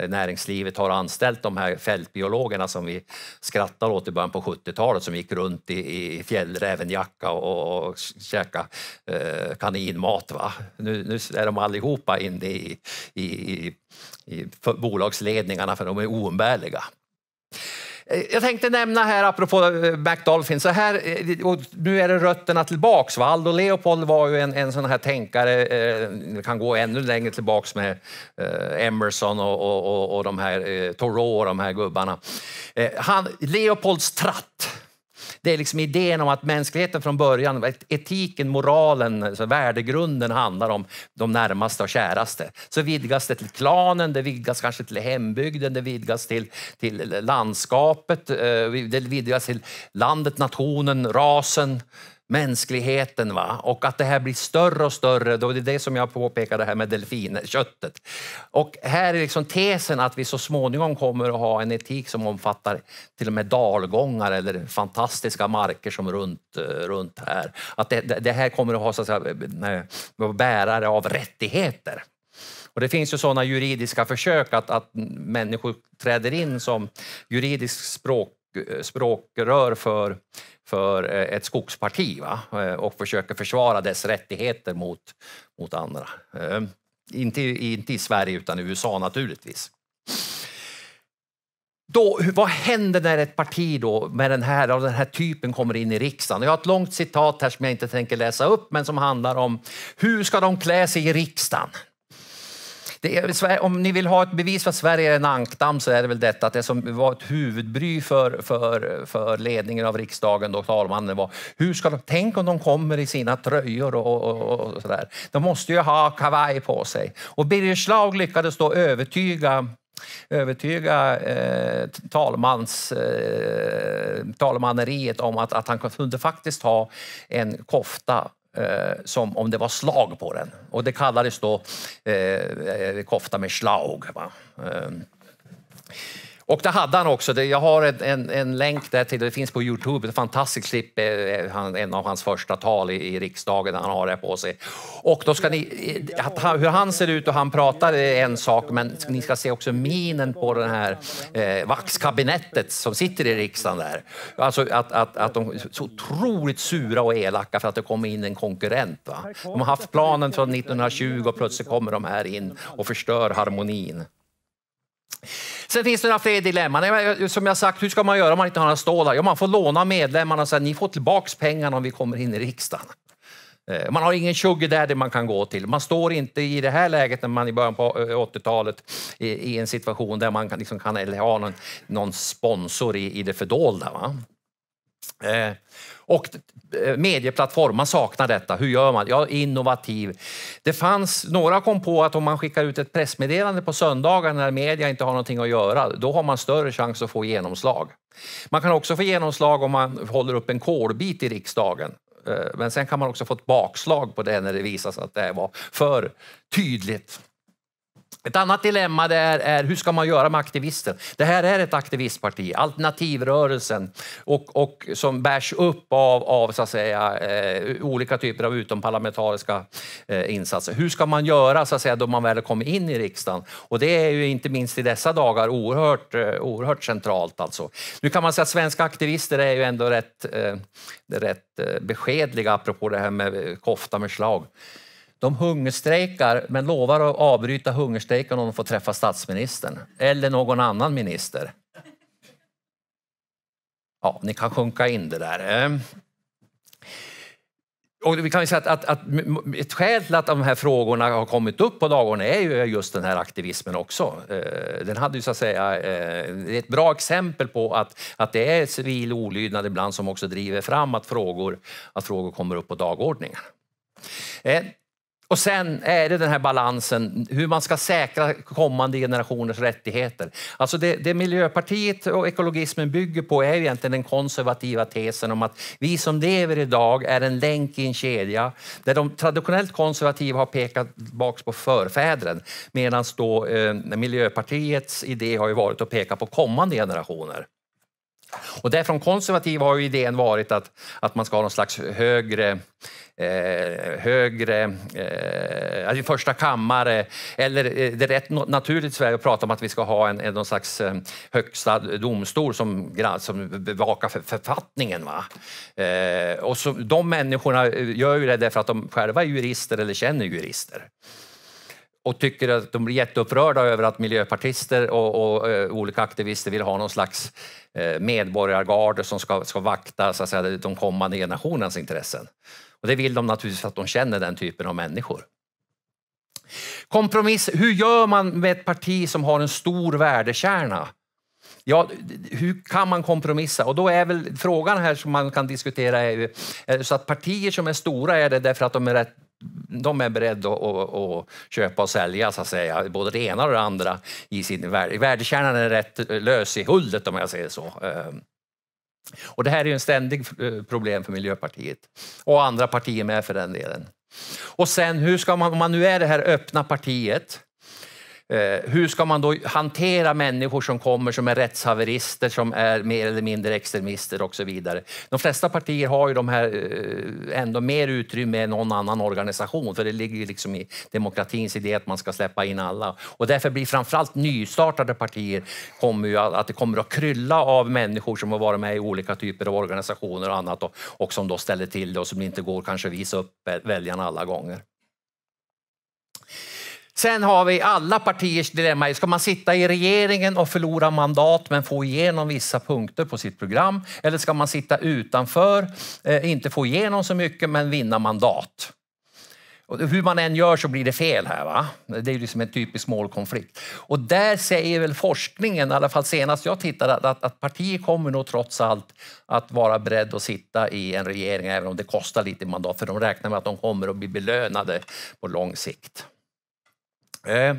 näringslivet har anställt de här fältbiologerna som vi skrattade åt i början på 70-talet som gick runt i, i fjällrävenjacka och, och käka eh, kaninmat. Va? Nu, nu, är de allihopa inne i, i, i, i bolagsledningarna för de är oumbärliga. Eh, jag tänkte nämna här, apropå eh, McDolphin, så här, eh, och nu är det rötterna tillbaks. Va? Aldo Leopold var ju en, en sån här tänkare, eh, kan gå ännu längre tillbaks med eh, Emerson och, och, och, och, de här eh, Thoreau och de här gubbarna. Eh, han, Leopolds tratt det är liksom idén om att mänskligheten från början, etiken, moralen, alltså värdegrunden handlar om de närmaste och käraste. Så vidgas det till klanen, det vidgas kanske till hembygden, det vidgas till, till landskapet, eh, det vidgas till landet, nationen, rasen mänskligheten va? och att det här blir större och större. Då är det är det som jag påpekade här med delfinköttet. Och här är liksom tesen att vi så småningom kommer att ha en etik som omfattar till och med dalgångar eller fantastiska marker som runt, eh, runt här. Att det, det här kommer att ha så att säga, bärare av rättigheter. Och det finns ju sådana juridiska försök att, att människor träder in som juridisk språk eh, språkrör för för eh, ett skogsparti va? Eh, och försöker försvara dess rättigheter mot, mot andra. Eh, inte, inte i Sverige utan i USA naturligtvis. Då, vad händer när ett parti då med den här, av den här typen kommer in i riksdagen? Jag har ett långt citat här som jag inte tänker läsa upp men som handlar om hur ska de klä sig i riksdagen är, om ni vill ha ett bevis för att Sverige är en ankdamm så är det väl detta att det som var ett huvudbry för, för, för ledningen av riksdagen, då talmannen, var hur ska de, tänk om de kommer i sina tröjor och, och, och sådär. De måste ju ha kavaj på sig. Och Birger Schlaug lyckades då övertyga övertyga eh, talmans, eh, talmanneriet om att, att han kunde faktiskt ha en kofta eh, som om det var slag på den. Och det kallades då eh, eh kofta med slag. Va? Eh, och det hade han också. Jag har en, en, en länk där till, det finns på Youtube, ett fantastiskt klipp, eh, eh, en av hans första tal i, i riksdagen, han har det på sig. Och då ska ni, eh, att, hur han ser ut och han pratar är en sak, men ni ska se också minen på det här eh, vaxkabinettet som sitter i riksdagen där. Alltså att, att, att de är så otroligt sura och elaka för att det kommer in en konkurrent. Va? De har haft planen från 1920 och plötsligt kommer de här in och förstör harmonin. Sen finns det några fler dilemman. Som jag sagt, hur ska man göra om man inte har några stålar? Ja, man får låna medlemmarna och säga ni får tillbaks pengarna om vi kommer in i riksdagen. Eh, man har ingen sugar man kan gå till. Man står inte i det här läget när man i början på 80-talet eh, i, i en situation där man kan, liksom kan eller ha någon, någon sponsor i, i det fördolda. Va? Eh, och eh, medieplattformar saknar detta. Hur gör man? Ja, innovativ. Det fanns, några kom på att om man skickar ut ett pressmeddelande på söndagar när media inte har någonting att göra, då har man större chans att få genomslag. Man kan också få genomslag om man håller upp en kolbit i riksdagen. Eh, men sen kan man också få ett bakslag på det när det visar sig att det var för tydligt. Ett annat dilemma är, är hur ska man göra med aktivisten? Det här är ett aktivistparti, alternativrörelsen, och, och som bärs upp av, av så att säga, eh, olika typer av utomparlamentariska eh, insatser. Hur ska man göra så att säga, då man väl kommer in i riksdagen? Och det är ju inte minst i dessa dagar oerhört, eh, oerhört centralt. Alltså. Nu kan man säga att svenska aktivister är ju ändå rätt, eh, rätt eh, beskedliga apropå det här med eh, kofta med slag. De hungerstrejkar men lovar att avbryta hungerstrejken om de får träffa statsministern eller någon annan minister. Ja, ni kan sjunka in det där. Ehm. Och vi kan ju säga att, att, att, ett skäl till att de här frågorna har kommit upp på dagordningen är ju just den här aktivismen också. Eh, den hade ju så att säga, eh, ett bra exempel på att, att det är civil olydnad ibland som också driver fram att frågor, att frågor kommer upp på dagordningen. Eh, och sen är det den här balansen, hur man ska säkra kommande generationers rättigheter. Alltså det, det Miljöpartiet och ekologismen bygger på är egentligen den konservativa tesen om att vi som lever idag är en länk i en kedja där de traditionellt konservativa har pekat bak på förfädren medan eh, Miljöpartiets idé har varit att peka på kommande generationer. Och där från konservativa har ju idén varit att, att man ska ha någon slags högre, eh, högre eh, alltså första kammare, eller eh, det är rätt naturligt i Sverige att prata om att vi ska ha en, en någon slags eh, högsta domstol som, som bevakar för, författningen. Va? Eh, och så, de människorna eh, gör ju det därför att de själva är jurister eller känner jurister och tycker att de blir jätteupprörda över att miljöpartister och, och, och eh, olika aktivister vill ha någon slags eh, medborgargarde som ska, ska vakta så att säga, de kommande generationernas intressen. Och det vill de naturligtvis för att de känner den typen av människor. Kompromiss, hur gör man med ett parti som har en stor värdekärna? Ja, hur kan man kompromissa? Och då är väl frågan här som man kan diskutera är, är eh, så att partier som är stora är det därför att de är rätt de är beredda att, att, köpa och sälja, så att säga, både det ena och det andra. i sin värde. Värdekärnan är rätt lös i hullet, om jag säger så. Ehm, och det här är ju en ständig eh, problem för Miljöpartiet, och andra partier med för den delen. Och sen hur ska man, om man nu är det här öppna partiet, Eh, hur ska man då hantera människor som kommer som är rättshaverister, som är mer eller mindre extremister och så vidare? De flesta partier har ju de här eh, ändå mer utrymme än någon annan organisation, för det ligger ju liksom i demokratins idé att man ska släppa in alla. Och därför blir framförallt nystartade partier kommer ju att, det kommer att krylla av människor som har varit med i olika typer av organisationer och annat och, och som då ställer till det och som inte går kanske visa upp eh, väljarna alla gånger. Sen har vi alla partiers dilemma. Ska man sitta i regeringen och förlora mandat men få igenom vissa punkter på sitt program? Eller ska man sitta utanför, eh, inte få igenom så mycket men vinna mandat? Och hur man än gör så blir det fel här. Va? Det är liksom en typisk målkonflikt. Och där säger väl forskningen, i alla fall senast jag tittade, att, att, partier kommer nog trots allt att vara beredda att sitta i en regering även om det kostar lite mandat, för de räknar med att de kommer att bli belönade på lång sikt. Eh,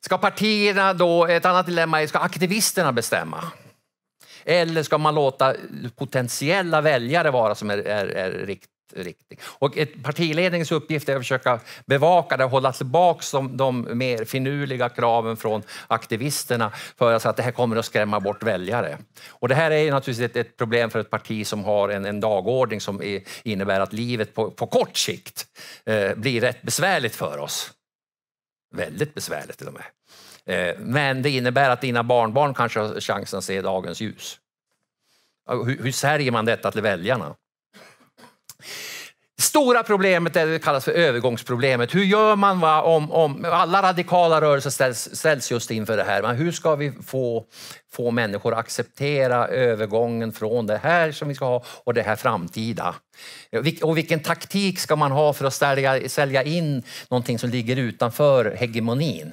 ska partierna då, ett annat dilemma är, ska aktivisterna bestämma? Eller ska man låta potentiella väljare vara som är, är, är rikt, riktig? Och ett partiledningens uppgift är att försöka bevaka det och hålla tillbaka de, de mer finurliga kraven från aktivisterna för att det här kommer att skrämma bort väljare. Och det här är naturligtvis ett, ett problem för ett parti som har en, en dagordning som är, innebär att livet på, på kort sikt eh, blir rätt besvärligt för oss. Väldigt besvärligt till och med. Eh, men det innebär att dina barnbarn kanske har chansen att se dagens ljus. Hur, hur säljer man detta till väljarna? stora problemet är det kallas för övergångsproblemet. Hur gör man va, om, om alla radikala rörelser ställs, ställs just inför det här? Men hur ska vi få, få människor att acceptera övergången från det här som vi ska ha och det här framtida? Och vilken taktik ska man ha för att sälja, sälja in någonting som ligger utanför hegemonin?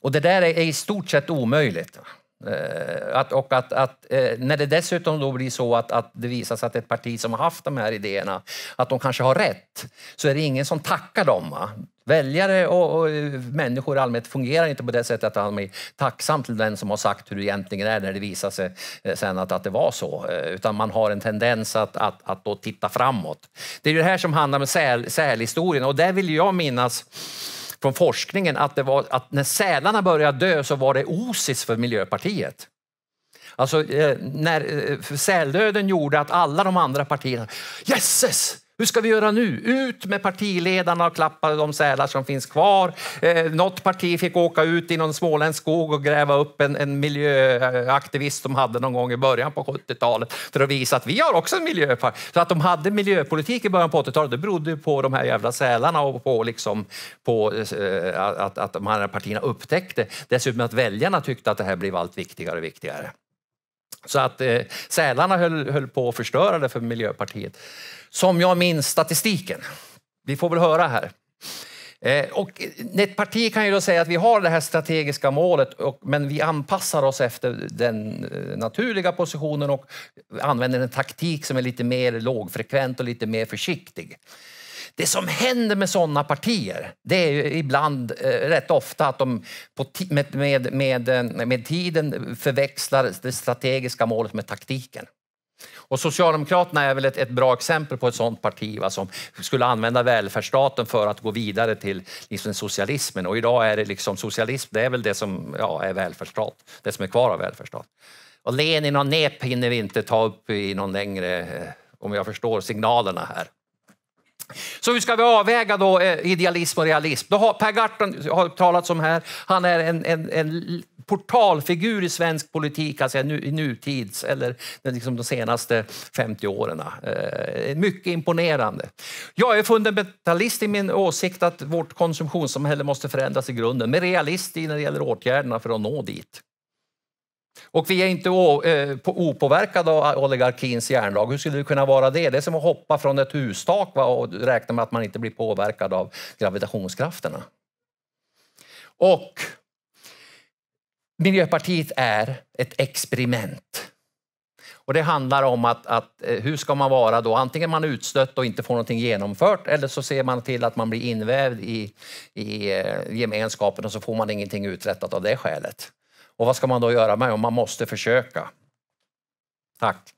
Och det där är i stort sett omöjligt. Eh, att, och att, att, eh, när det dessutom då blir så att, att det visar sig att ett parti som har haft de här idéerna, att de kanske har rätt, så är det ingen som tackar dem. Va? Väljare och, och, eh, människor allmänhet fungerar inte på det sättet att de är tacksam till den som har sagt hur det egentligen är när det visar sig sen att, att det var så. Utan man har en tendens att, att, att då titta framåt. Det är ju det här som handlar om säl, sälhistorien och där vill jag minnas från forskningen att, det var, att när sälarna började dö så var det osis för Miljöpartiet. Alltså eh, när eh, säldöden gjorde att alla de andra partierna, jösses, hur ska vi göra nu? Ut med partiledarna och klappa de sälar som finns kvar. Eh, något parti fick åka ut i någon småländsk skog och gräva upp en, en miljöaktivist som hade någon gång i början på 70-talet för att visa att vi har också en miljöparti. Så att de hade miljöpolitik i början på 80-talet det berodde på de här jävla sälarna och på, liksom, på eh, att, att de här partierna upptäckte dessutom att väljarna tyckte att det här blev allt viktigare och viktigare. Så att eh, sälarna höll, höll på att förstöra det för Miljöpartiet. Som jag minns statistiken. Vi får väl höra här. Eh, och eh, ett parti kan ju då säga att vi har det här strategiska målet och, men vi anpassar oss efter den eh, naturliga positionen och använder en taktik som är lite mer lågfrekvent och lite mer försiktig. Det som händer med sådana partier det är ibland, eh, rätt ofta, att de med, med, med, eh, med tiden förväxlar det strategiska målet med taktiken. Och Socialdemokraterna är väl ett, ett, bra exempel på ett sådant parti va, som skulle använda välfärdsstaten för att gå vidare till liksom, socialismen. Och idag är det liksom socialism, det är väl det som ja, är välfärdsstat, det som är kvar av välfärdsstat. Och Lenin och NEP hinner vi inte ta upp i någon längre, eh, om jag förstår signalerna här. Så hur ska vi avväga då eh, idealism och realism? Då har per Gahrton har talat om här, han är en, en, en portalfigur i svensk politik alltså i nutids eller liksom de senaste 50 åren. Eh, mycket imponerande. Jag är fundamentalist i min åsikt att vårt konsumtionssamhälle måste förändras i grunden, men realist när det gäller åtgärderna för att nå dit. Och vi är inte eh, opåverkade av oligarkins järnlag. Hur skulle det kunna vara det? Det är som att hoppa från ett hustak och räkna med att man inte blir påverkad av gravitationskrafterna. Och Miljöpartiet är ett experiment. Och Det handlar om att, att, eh, hur ska man vara då? Antingen man är utstött och inte får någonting genomfört eller så ser man till att man blir invävd i, i eh, gemenskapen och så får man ingenting uträttat av det skälet. Och vad ska man då göra med om man måste försöka? Tack!